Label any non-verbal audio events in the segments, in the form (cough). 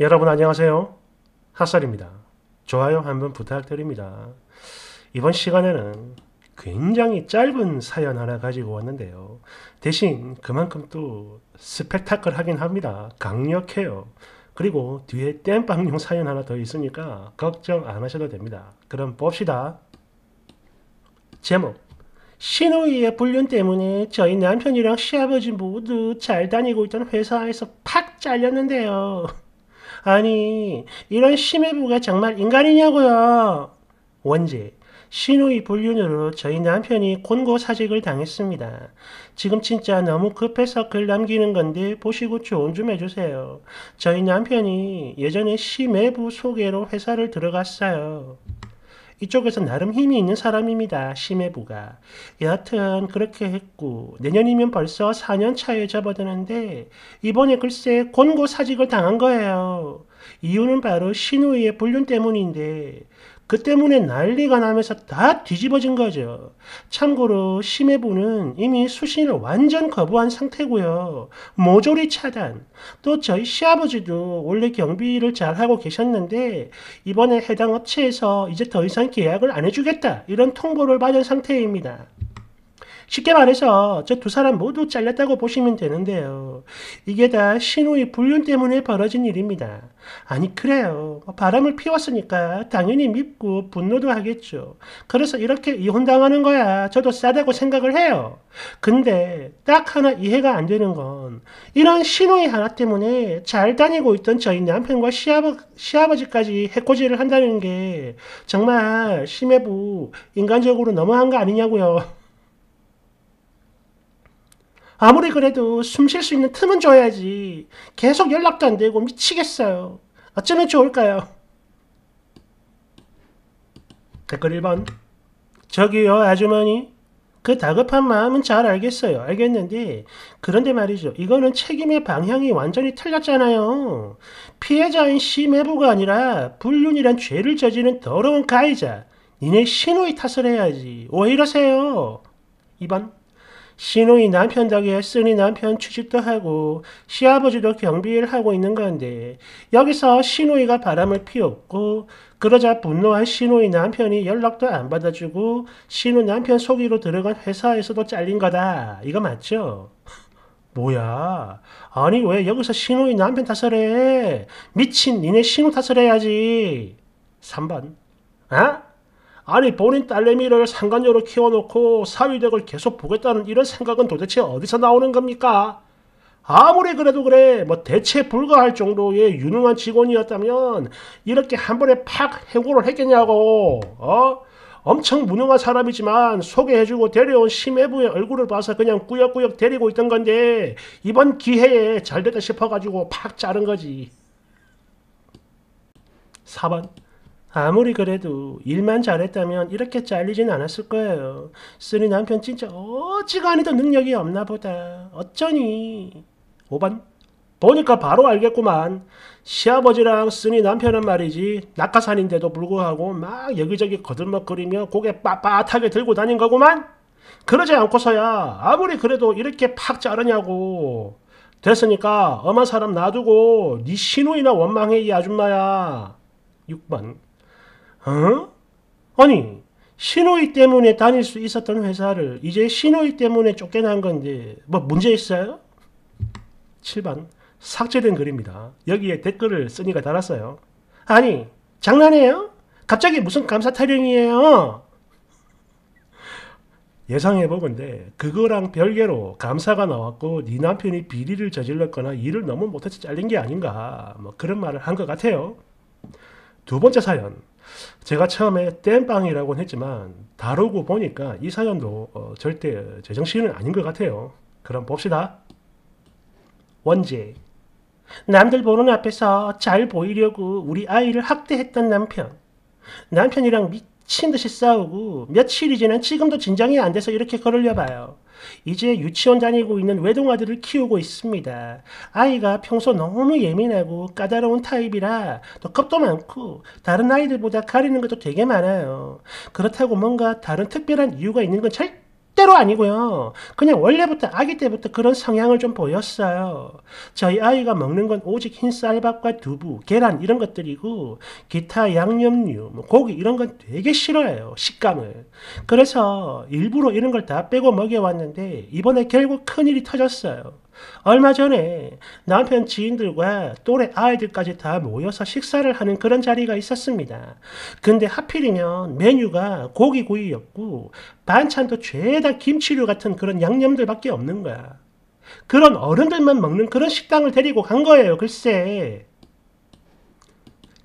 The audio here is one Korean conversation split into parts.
여러분 안녕하세요. 핫살입니다. 좋아요 한번 부탁드립니다. 이번 시간에는 굉장히 짧은 사연 하나 가지고 왔는데요. 대신 그만큼 또 스펙타클하긴 합니다. 강력해요. 그리고 뒤에 땜빵용 사연 하나 더 있으니까 걱정 안 하셔도 됩니다. 그럼 봅시다. 제목 신우이의 불륜 때문에 저희 남편이랑 시아버지 모두 잘 다니고 있던 회사에서 팍 잘렸는데요. 아니 이런 심해부가 정말 인간이냐고요. 원제 신우의 불륜으로 저희 남편이 권고사직을 당했습니다. 지금 진짜 너무 급해서 글 남기는 건데 보시고 조언 좀 해주세요. 저희 남편이 예전에 시매부 소개로 회사를 들어갔어요. 이쪽에서 나름 힘이 있는 사람입니다. 시메부가. 여하튼 그렇게 했고 내년이면 벌써 4년 차에 접어드는데 이번에 글쎄 권고 사직을 당한 거예요. 이유는 바로 신우의 불륜 때문인데 그 때문에 난리가 나면서 다 뒤집어진 거죠. 참고로 심해부는 이미 수신을 완전 거부한 상태고요. 모조리 차단. 또 저희 시아버지도 원래 경비를 잘 하고 계셨는데 이번에 해당 업체에서 이제 더 이상 계약을 안 해주겠다 이런 통보를 받은 상태입니다. 쉽게 말해서 저 두 사람 모두 잘렸다고 보시면 되는데요. 이게 다 신우의 불륜 때문에 벌어진 일입니다. 아니 그래요. 뭐 바람을 피웠으니까 당연히 밉고 분노도 하겠죠. 그래서 이렇게 이혼당하는 거야. 저도 싸다고 생각을 해요. 근데 딱 하나 이해가 안 되는 건 이런 신우의 하나 때문에 잘 다니고 있던 저희 남편과 시아버, 시아버지까지 해코지를 한다는 게 정말 심해부 인간적으로 너무한 거 아니냐고요. 아무리 그래도 숨 쉴 수 있는 틈은 줘야지. 계속 연락도 안 되고 미치겠어요. 어쩌면 좋을까요? 댓글 1번 저기요 아주머니 그 다급한 마음은 잘 알겠어요. 알겠는데 그런데 말이죠. 이거는 책임의 방향이 완전히 틀렸잖아요. 피해자인 시매부가 아니라 불륜이란 죄를 저지른 더러운 가해자. 니네 신호의 탓을 해야지. 왜 이러세요? 2번 신우이 남편 덕에 쓰니 남편 취직도 하고 시아버지도 경비를 하고 있는 건데 여기서 신우이가 바람을 피웠고 그러자 분노한 신우이 남편이 연락도 안 받아주고 신우 남편 속이로 들어간 회사에서도 잘린 거다. 이거 맞죠? (laughs) 뭐야? 아니 왜 여기서 신우이 남편 탓을 해? 미친 니네 신우 탓을 해야지. 3번. 아? 어? 아니 본인 딸내미를 상간녀로 키워놓고 사위댁을 계속 보겠다는 이런 생각은 도대체 어디서 나오는 겁니까? 아무리 그래도 그래 뭐 대체 불가할 정도의 유능한 직원이었다면 이렇게 한 번에 팍 해고를 했겠냐고 어? 엄청 무능한 사람이지만 소개해주고 데려온 심해부의 얼굴을 봐서 그냥 꾸역꾸역 데리고 있던 건데 이번 기회에 잘됐다 싶어가지고 팍 자른 거지 4번 아무리 그래도 일만 잘했다면 이렇게 잘리진 않았을 거예요. 쓰리 남편 진짜 어지간히도 능력이 없나 보다. 어쩌니? 5번. 보니까 바로 알겠구만. 시아버지랑 쓰니 남편은 말이지 낙하산인데도 불구하고 막 여기저기 거들먹거리며 고개 빳빳하게 들고 다닌 거구만. 그러지 않고서야 아무리 그래도 이렇게 팍 자르냐고. 됐으니까 엄한 사람 놔두고 네 시누이나 원망해 이 아줌마야. 6번 어? 아니 신호위 때문에 다닐 수 있었던 회사를 이제 신호위 때문에 쫓겨난 건데 뭐 문제 있어요? 7번 삭제된 글입니다. 여기에 댓글을 쓰니가 달았어요. 아니 장난해요? 갑자기 무슨 감사 타령이에요? 예상해보건데 그거랑 별개로 감사가 나왔고 네 남편이 비리를 저질렀거나 일을 너무 못해서 잘린 게 아닌가 뭐 그런 말을 한 것 같아요. 두 번째 사연 제가 처음에 땜빵이라고 했지만 다루고 보니까 이 사연도 어, 절대 제정신은 아닌 것 같아요. 그럼 봅시다. 원지 남들 보는 앞에서 잘 보이려고 우리 아이를 학대했던 남편 남편이랑 미친 듯이 싸우고 며칠이 지난 지금도 진정이 안 돼서 이렇게 걸으려봐요. 이제 유치원 다니고 있는 외동아들을 키우고 있습니다. 아이가 평소 너무 예민하고 까다로운 타입이라 더 겁도 많고 다른 아이들보다 가리는 것도 되게 많아요. 그렇다고 뭔가 다른 특별한 이유가 있는 건 절대 절대로 아니고요. 그냥 원래부터 아기 때부터 그런 성향을 좀 보였어요. 저희 아이가 먹는 건 오직 흰 쌀밥과 두부, 계란 이런 것들이고 기타 양념류, 뭐 고기 이런 건 되게 싫어해요. 식감을. 그래서 일부러 이런 걸 다 빼고 먹여왔는데 이번에 결국 큰일이 터졌어요. 얼마 전에 남편 지인들과 또래 아이들까지 다 모여서 식사를 하는 그런 자리가 있었습니다. 근데 하필이면 메뉴가 고기구이였고 반찬도 죄다 김치류 같은 그런 양념들밖에 없는 거야. 그런 어른들만 먹는 그런 식당을 데리고 간 거예요, 글쎄.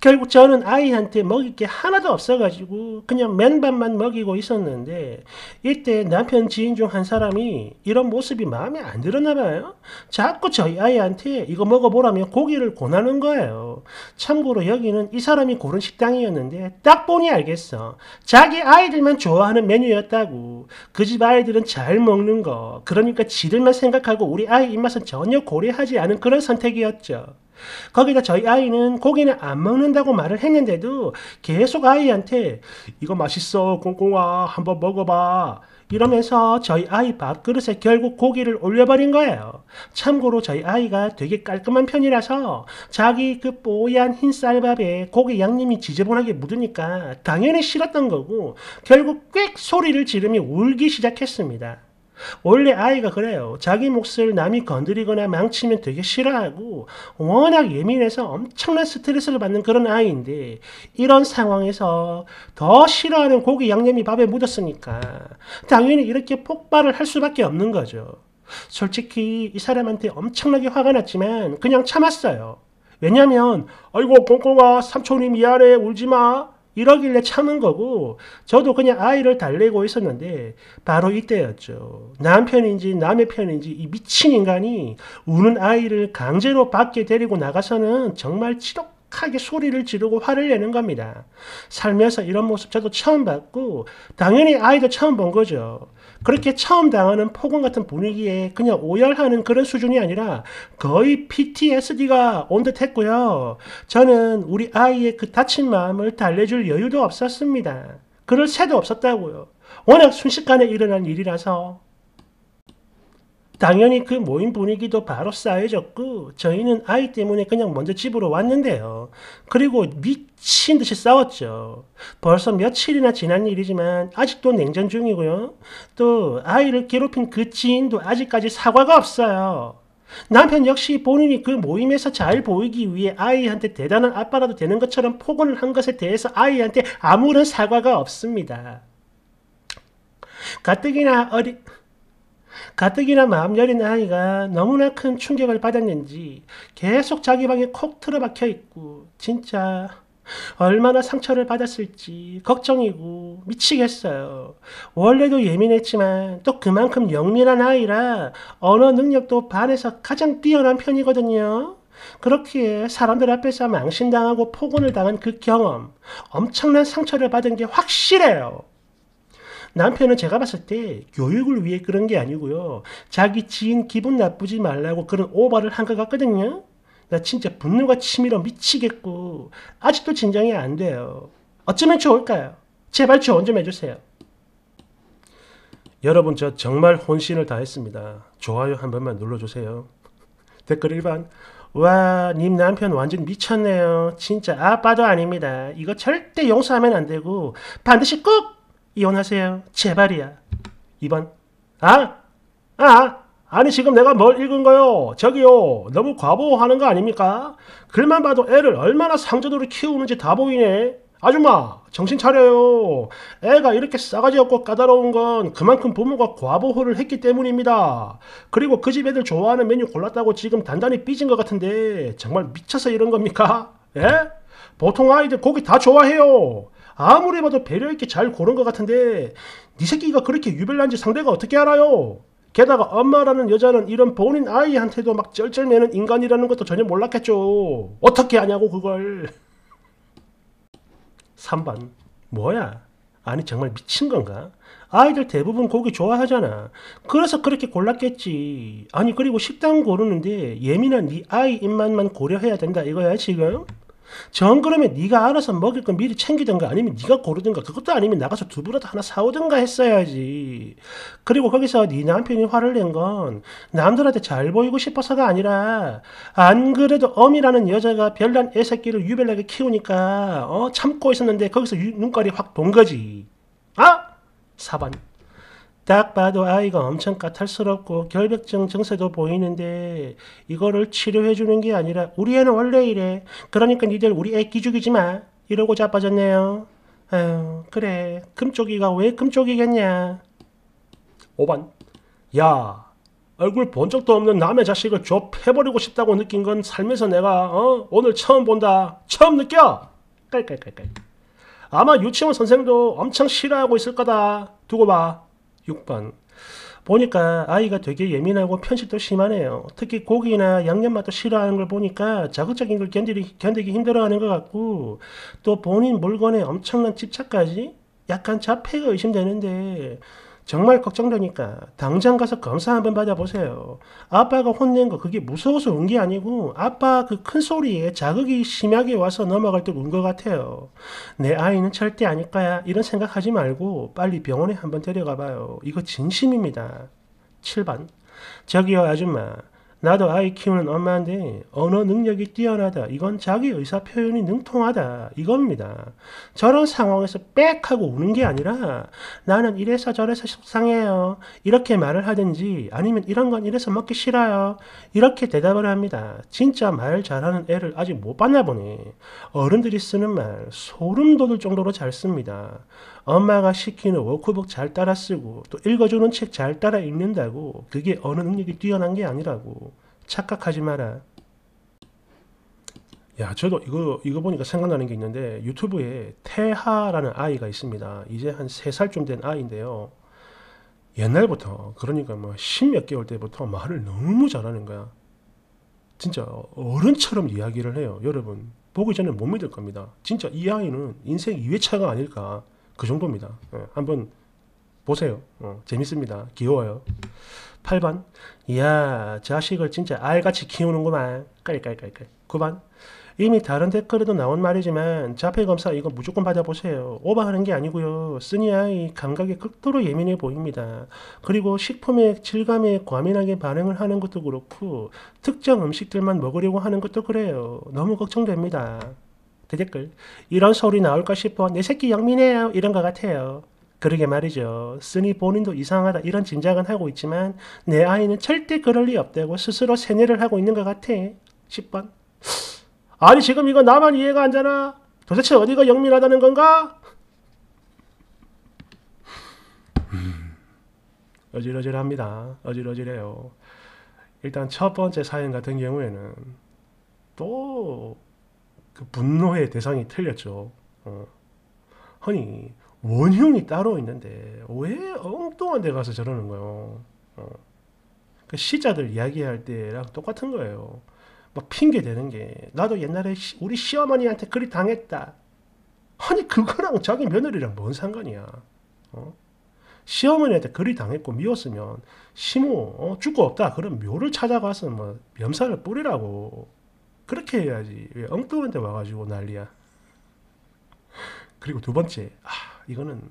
결국 저는 아이한테 먹일 게 하나도 없어가지고 그냥 맨밥만 먹이고 있었는데 이때 남편 지인 중 한 사람이 이런 모습이 마음에 안 들었나 봐요. 자꾸 저희 아이한테 이거 먹어보라며 고기를 권하는 거예요. 참고로 여기는 이 사람이 고른 식당이었는데 딱 보니 알겠어. 자기 아이들만 좋아하는 메뉴였다고. 그 집 아이들은 잘 먹는 거. 그러니까 지들만 생각하고 우리 아이 입맛은 전혀 고려하지 않은 그런 선택이었죠. 거기다 저희 아이는 고기는 안 먹는다고 말을 했는데도 계속 아이한테 이거 맛있어 꽁꽁아 한번 먹어봐 이러면서 저희 아이 밥그릇에 결국 고기를 올려버린 거예요. 참고로 저희 아이가 되게 깔끔한 편이라서 자기 그 뽀얀 흰 쌀밥에 고기 양념이 지저분하게 묻으니까 당연히 싫었던 거고 결국 꽥 소리를 지르며 울기 시작했습니다. 원래 아이가 그래요. 자기 몫을 남이 건드리거나 망치면 되게 싫어하고 워낙 예민해서 엄청난 스트레스를 받는 그런 아이인데 이런 상황에서 더 싫어하는 고기 양념이 밥에 묻었으니까 당연히 이렇게 폭발을 할 수밖에 없는 거죠. 솔직히 이 사람한테 엄청나게 화가 났지만 그냥 참았어요. 왜냐면 아이고 꽁꽁아 삼촌이 미안해 울지마 이러길래 참은 거고 저도 그냥 아이를 달래고 있었는데 바로 이때였죠. 남편인지 남의 편인지 이 미친 인간이 우는 아이를 강제로 밖에 데리고 나가서는 정말 치욕 하게 소리를 지르고 화를 내는 겁니다. 살면서 이런 모습 저도 처음 봤고 당연히 아이도 처음 본 거죠. 그렇게 처음 당하는 폭언 같은 분위기에 그냥 오열하는 그런 수준이 아니라 거의 PTSD가 온 듯했고요. 저는 우리 아이의 그 다친 마음을 달래줄 여유도 없었습니다. 그럴 새도 없었다고요. 워낙 순식간에 일어난 일이라서 당연히 그 모임 분위기도 바로 쌓여졌고 저희는 아이 때문에 그냥 먼저 집으로 왔는데요. 그리고 미친 듯이 싸웠죠. 벌써 며칠이나 지난 일이지만 아직도 냉전 중이고요. 또 아이를 괴롭힌 그 지인도 아직까지 사과가 없어요. 남편 역시 본인이 그 모임에서 잘 보이기 위해 아이한테 대단한 아빠라도 되는 것처럼 폭언을 한 것에 대해서 아이한테 아무런 사과가 없습니다. 가뜩이나 어리... 가뜩이나 마음 여린 아이가 너무나 큰 충격을 받았는지 계속 자기 방에 콕 틀어박혀 있고 진짜 얼마나 상처를 받았을지 걱정이고 미치겠어요. 원래도 예민했지만 또 그만큼 영민한 아이라 언어 능력도 반에서 가장 뛰어난 편이거든요. 그렇기에 사람들 앞에서 망신당하고 폭언을 당한 그 경험, 엄청난 상처를 받은 게 확실해요. 남편은 제가 봤을 때 교육을 위해 그런 게 아니고요. 자기 지인 기분 나쁘지 말라고 그런 오바를 한 것 같거든요. 나 진짜 분노가 치밀어 미치겠고 아직도 진정이 안 돼요. 어쩌면 좋을까요? 제발 조언 좀 해주세요. 여러분 저 정말 혼신을 다했습니다. 좋아요 한 번만 눌러주세요. (laughs) 댓글 1번 와님 남편 완전 미쳤네요. 진짜 아빠도 아닙니다. 이거 절대 용서하면 안 되고 반드시 꼭 이혼하세요. 제발이야. 2번 아? 아? 아니 지금 내가 뭘 읽은 거요? 저기요 너무 과보하는 거 아닙니까? 글만 봐도 애를 얼마나 상자도로 키우는지 다 보이네. 아줌마 정신 차려요. 애가 이렇게 싸가지 없고 까다로운 건 그만큼 부모가 과보호를 했기 때문입니다. 그리고 그 집 애들 좋아하는 메뉴 골랐다고 지금 단단히 삐진 것 같은데 정말 미쳐서 이런 겁니까? 예? 보통 아이들 고기 다 좋아해요. 아무리 봐도 배려있게 잘 고른 것 같은데 네 새끼가 그렇게 유별난지 상대가 어떻게 알아요? 게다가 엄마라는 여자는 이런 본인 아이한테도 막 쩔쩔매는 인간이라는 것도 전혀 몰랐겠죠. 어떻게 아냐고 그걸. 3번 뭐야? 아니 정말 미친 건가? 아이들 대부분 고기 좋아하잖아. 그래서 그렇게 골랐겠지. 아니 그리고 식당 고르는데 예민한 네 아이 입맛만 고려해야 된다 이거야 지금? 전 그러면 네가 알아서 먹일건 미리 챙기든가 아니면 네가 고르든가 그것도 아니면 나가서 두부라도 하나 사오든가 했어야지. 그리고 거기서 네 남편이 화를 낸 건 남들한테 잘 보이고 싶어서가 아니라 안 그래도 엄이라는 여자가 별난 애새끼를 유별나게 키우니까 어 참고 있었는데 거기서 눈깔이 확본 거지. 아 사반. 딱 봐도 아이가 엄청 까탈스럽고 결벽증 증세도 보이는데 이거를 치료해 주는 게 아니라 우리 애는 원래 이래. 그러니까 니들 우리 애 기죽이지 마. 이러고 자빠졌네요. 아유 그래 금쪽이가 왜 금쪽이겠냐. 5번 야 얼굴 본 적도 없는 남의 자식을 좁혀버리고 싶다고 느낀 건삶에서 내가 어? 오늘 처음 본다. 처음 느껴. 깔깔깔깔. 아마 유치원 선생도 엄청 싫어하고 있을 거다. 두고 봐. 6번 보니까 아이가 되게 예민하고 편식도 심하네요. 특히 고기나 양념맛도 싫어하는 걸 보니까 자극적인 걸 견디기, 견디기 힘들어하는 것 같고 또 본인 물건에 엄청난 집착까지 약간 자폐가 의심되는데 정말 걱정되니까 당장 가서 검사 한번 받아보세요. 아빠가 혼낸 거 그게 무서워서 운 게 아니고 아빠 그 큰 소리에 자극이 심하게 와서 넘어갈 때운것 같아요. 내 아이는 절대 아닐 거야 이런 생각하지 말고 빨리 병원에 한번 데려가 봐요. 이거 진심입니다. 7번 저기요 아줌마 나도 아이 키우는 엄마인데 언어 능력이 뛰어나다. 이건 자기 의사 표현이 능통하다. 이겁니다. 저런 상황에서 빽 하고 우는 게 아니라 나는 이래서 저래서 속상해요. 이렇게 말을 하든지 아니면 이런 건 이래서 먹기 싫어요. 이렇게 대답을 합니다. 진짜 말 잘하는 애를 아직 못 봤나 보니 어른들이 쓰는 말 소름 돋을 정도로 잘 씁니다. 엄마가 시키는 워크북 잘 따라 쓰고 또 읽어주는 책 잘 따라 읽는다고 그게 어느 능력이 뛰어난 게 아니라고 착각하지 마라. 야, 저도 이거, 이거 보니까 생각나는 게 있는데 유튜브에 태하라는 아이가 있습니다. 이제 한 3살쯤 된 아이인데요. 옛날부터, 그러니까 뭐 십몇 개월 때부터 말을 너무 잘하는 거야. 진짜 어른처럼 이야기를 해요. 여러분, 보기 전에 못 믿을 겁니다. 진짜 이 아이는 인생 2회차가 아닐까. 그 정도입니다. 어, 한번 보세요. 어, 재밌습니다. 귀여워요. 8번 이야 자식을 진짜 알같이 키우는구만. 깔깔깔깔. 9번 이미 다른 댓글에도 나온 말이지만 자폐검사 이거 무조건 받아보세요. 오버하는 게 아니고요. 쓰니아이 감각이 극도로 예민해 보입니다. 그리고 식품의 질감에 과민하게 반응을 하는 것도 그렇고 특정 음식들만 먹으려고 하는 것도 그래요. 너무 걱정됩니다. 댓글 이런 소리 나올까 싶어 내 새끼 영민해요 이런 것 같아요. 그러게 말이죠. 쓰니 본인도 이상하다 이런 짐작은 하고 있지만 내 아이는 절대 그럴 리 없다고 스스로 세뇌를 하고 있는 것 같아. 10번 아니 지금 이거 나만 이해가 안 되나? 도대체 어디가 영민하다는 건가? 음. 어질어질합니다. 어질어질해요. 일단 첫 번째 사연 같은 경우에는 또그 분노의 대상이 틀렸죠. 어. 아니 원흉이 따로 있는데 왜 엉뚱한 데 가서 저러는 거요? 어. 그 시자들 이야기할 때랑 똑같은 거예요. 막 핑계 대는 게 나도 옛날에 시, 우리 시어머니한테 그리 당했다. 아니 그거랑 자기 며느리랑 뭔 상관이야? 어? 시어머니한테 그리 당했고 미웠으면 시모 어, 죽고 없다 그럼 묘를 찾아가서 뭐 염산을 뿌리라고 그렇게 해야지. 왜 엉뚱한 데 와가지고 난리야. 그리고 두 번째, 아, 이거는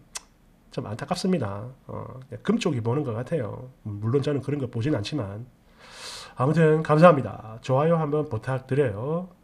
참 안타깝습니다. 어, 금쪽이 보는 것 같아요. 물론 저는 그런 거 보진 않지만. 아무튼 감사합니다. 좋아요 한번 부탁드려요.